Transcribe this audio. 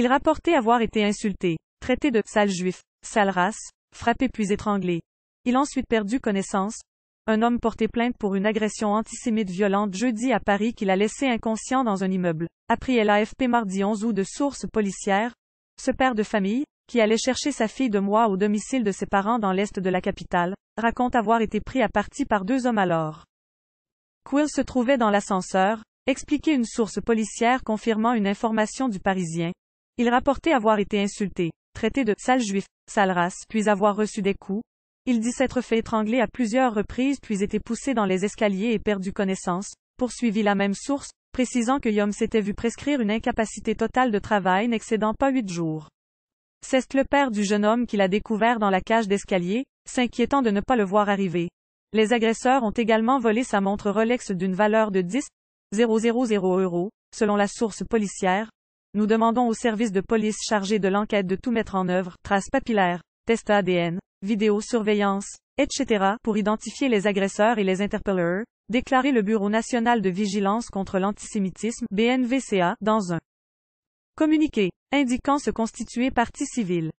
Il rapportait avoir été insulté, traité de sale juif, sale race, frappé puis étranglé. Il ensuite perdu connaissance. Un homme portait plainte pour une agression antisémite violente jeudi à Paris qu'il a laissé inconscient dans un immeuble, Après l'AFP mardi 11 août de sources policières. Ce père de famille, qui allait chercher sa fille de moi au domicile de ses parents dans l'est de la capitale, raconte avoir été pris à partie par deux hommes alors. Quill se trouvait dans l'ascenseur, expliquait une source policière confirmant une information du Parisien, il rapportait avoir été insulté, traité de sale juif, sale race, puis avoir reçu des coups. Il dit s'être fait étrangler à plusieurs reprises puis été poussé dans les escaliers et perdu connaissance, poursuivit la même source, précisant que Yom s'était vu prescrire une incapacité totale de travail n'excédant pas huit jours. C'est le père du jeune homme qui l'a découvert dans la cage d'escalier, s'inquiétant de ne pas le voir arriver. Les agresseurs ont également volé sa montre Rolex d'une valeur de 10 000 euros, selon la source policière, nous demandons aux services de police chargés de l'enquête de tout mettre en œuvre, traces papillaires, tests ADN, vidéosurveillance, etc. pour identifier les agresseurs et les interpellers, déclarer le Bureau national de vigilance contre l'antisémitisme, BNVCA, dans un communiqué, indiquant se constituer partie civile.